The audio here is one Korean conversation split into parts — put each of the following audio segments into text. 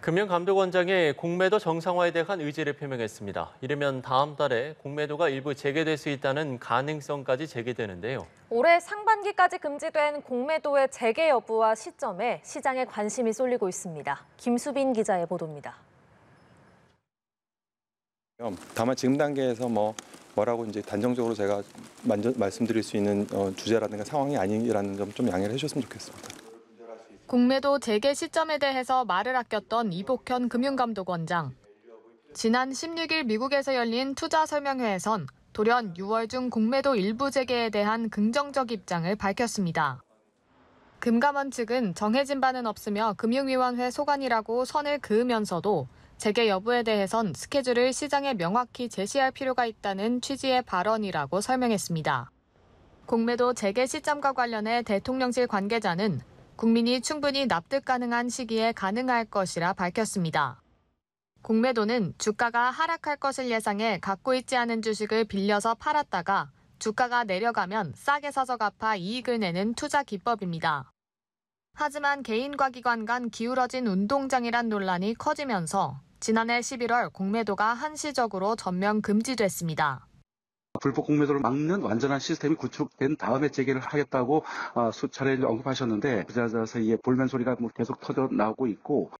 금융감독원장이 공매도 정상화에 대한 의지를 표명했습니다. 이르면 다음 달에 공매도가 일부 재개될 수 있다는 가능성까지 제기되는데요. 올해 상반기까지 금지된 공매도의 재개 여부와 시점에 시장에 관심이 쏠리고 있습니다. 김수빈 기자의 보도입니다. 다만 지금 단계에서 뭐 뭐라고 이제 단정적으로 제가 말씀드릴 수 있는 어, 주제라든가 상황이 아니라는 점 좀 양해를 해주셨으면 좋겠습니다. 공매도 재개 시점에 대해서 말을 아꼈던 이복현 금융감독원장. 지난 16일 미국에서 열린 투자 설명회에선 돌연 6월 중 공매도 일부 재개에 대한 긍정적 입장을 밝혔습니다. 금감원 측은 정해진 바는 없으며 금융위원회 소관이라고 선을 그으면서도 재개 여부에 대해선 스케줄을 시장에 명확히 제시할 필요가 있다는 취지의 발언이라고 설명했습니다. 공매도 재개 시점과 관련해 대통령실 관계자는 국민이 충분히 납득 가능한 시기에 가능할 것이라 밝혔습니다. 공매도는 주가가 하락할 것을 예상해 갖고 있지 않은 주식을 빌려서 팔았다가 주가가 내려가면 싸게 사서 갚아 이익을 내는 투자 기법입니다. 하지만 개인과 기관 간 기울어진 운동장이란 논란이 커지면서 지난해 11월 공매도가 한시적으로 전면 금지됐습니다. 불법 공매도를 막는 완전한 시스템이 구축된 다음에 재개를 하겠다고 아, 수차례 언급하셨는데 부자자세에 그 볼멘 소리가 뭐 계속 터져 나오고 있고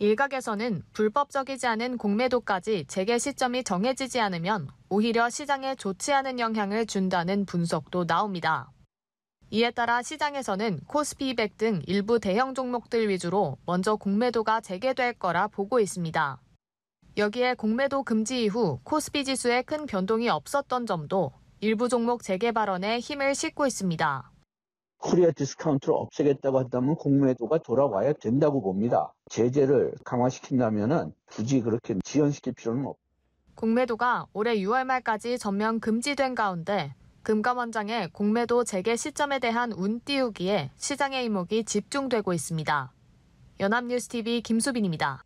일각에서는 불법적이지 않은 공매도까지 재개 시점이 정해지지 않으면 오히려 시장에 좋지 않은 영향을 준다는 분석도 나옵니다. 이에 따라 시장에서는 코스피 200 등 일부 대형 종목들 위주로 먼저 공매도가 재개될 거라 보고 있습니다. 여기에 공매도 금지 이후 코스피 지수에 큰 변동이 없었던 점도 일부 종목 재개발원에 힘을 싣고 있습니다. 코리아 디스카운트를 없애겠다고 한다면 공매도가 돌아와야 된다고 봅니다. 제재를 강화시킨다면 굳이 그렇게 지연시킬 필요는 없. 공매도가 올해 6월 말까지 전면 금지된 가운데 금감원장의 공매도 재개 시점에 대한 운 띄우기에 시장의 이목이 집중되고 있습니다. 연합뉴스TV 김수빈입니다.